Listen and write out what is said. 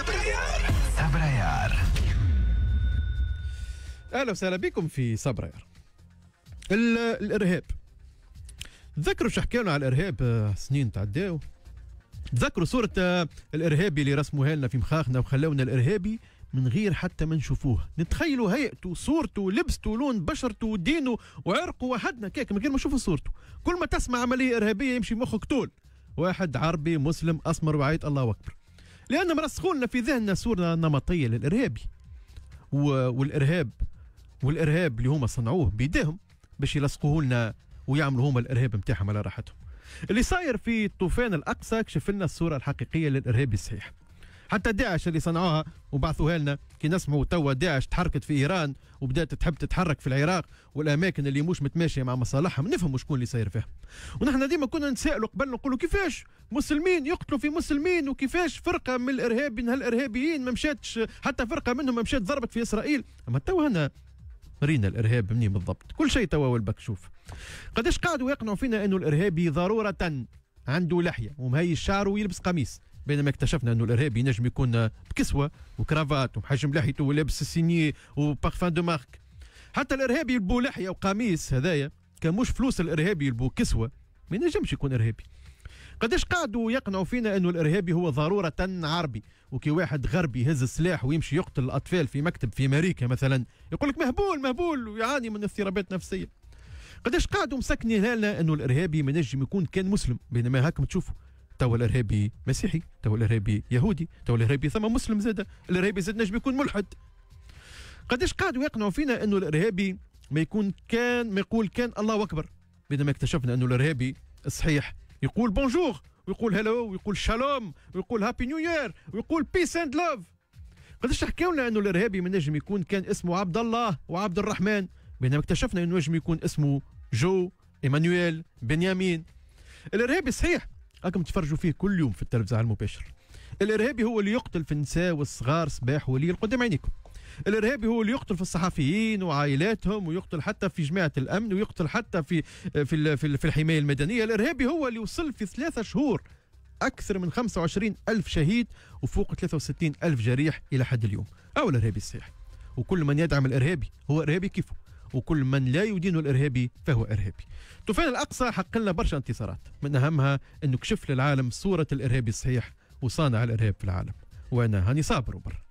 صبريار اهلا وسهلا بكم في صبريار الارهاب تذكروا شو حكينا على الارهاب آه، سنين تعداو تذكروا صورة آه، الارهابي اللي رسموها لنا في مخاخنا وخلونا الارهابي من غير حتى ما نشوفوه نتخيلوا هيئته صورته لبسته لون بشرته دينه وعرقه وحدنا كيك من غير ما نشوفوا صورته كل ما تسمع عملية إرهابية يمشي مخك طول واحد عربي مسلم أسمر وعيط الله أكبر لان مرسخوا لنا في ذهننا صوره نمطيه للارهابي والارهاب والارهاب اللي هما صنعوه بيدهم باش يلصقوه لنا ويعملوا هما الارهاب نتاعهم على راحتهم اللي صاير في طوفان الاقصى كشف لنا الصوره الحقيقيه للارهاب الصحيح حتى داعش اللي صنعوها وبعثوها لنا كي نسمعوا توا داعش تحركت في ايران وبدات تحب تتحرك في العراق والاماكن اللي مش متماشيه مع مصالحهم نفهموا شكون اللي صاير فيها ونحن ديما كنا نتسائلوا قبل نقولوا كيفاش مسلمين يقتلوا في مسلمين وكيفاش فرقه من الارهاب من هالارهابيين ما مشاتش حتى فرقه منهم ما مشات ضربت في اسرائيل اما توا هنا رينا الارهاب منين بالضبط كل شيء توا والبك شوف قداش قاعدوا يقنعوا فينا انه الارهابي ضروره عنده لحيه ومهي الشعر ويلبس قميص بينما اكتشفنا انه الارهاب ينجم يكون بكسوه وكرافات ومحجم لحيته ولابس السيني وبارفان دو مارك حتى الارهابي يلبو لحيه وقميص هذايا كان مش فلوس الارهابي يلبو كسوه ما ينجمش يكون ارهابي قداش قعدوا يقنعوا فينا انه الارهابي هو ضروره عربي وكي واحد غربي يهز السلاح ويمشي يقتل الاطفال في مكتب في امريكا مثلا يقول لك مهبول مهبول ويعاني من اضطرابات نفسيه قداش قعدوا مسكنين لنا انه الارهابي ما نجم يكون كان مسلم بينما هاكم تشوفوا توا الارهابي مسيحي توا الارهابي يهودي توا الارهابي ثم مسلم زاد الارهابي زاد نجم يكون ملحد قداش قاعدوا يقنعوا فينا انه الارهابي ما يكون كان ما يقول كان الله اكبر بينما اكتشفنا انه الارهابي الصحيح يقول بونجور ويقول هلو ويقول شالوم ويقول هابي نيو يير ويقول بيس اند لوف قداش حكاو لنا انه الارهابي من نجم يكون كان اسمه عبد الله وعبد الرحمن بينما اكتشفنا انه نجم يكون اسمه جو ايمانويل بنيامين الارهابي صحيح راكم تفرجوا فيه كل يوم في التلفزه على المباشر الارهابي هو اللي يقتل في النساء والصغار صباح وليل قدام عينيكم الارهابي هو اللي يقتل في الصحفيين وعائلاتهم ويقتل حتى في جماعه الامن ويقتل حتى في في في, في الحمايه المدنيه الارهابي هو اللي وصل في ثلاثة شهور اكثر من 25 الف شهيد وفوق 63 الف جريح الى حد اليوم او الارهابي الصحيح وكل من يدعم الارهابي هو ارهابي كيفه وكل من لا يدين الارهابي فهو ارهابي. طوفان الاقصى حق لنا برشا انتصارات من اهمها انه كشف للعالم صوره الارهابي الصحيح وصانع الارهاب في العالم وانا هاني صابر وبر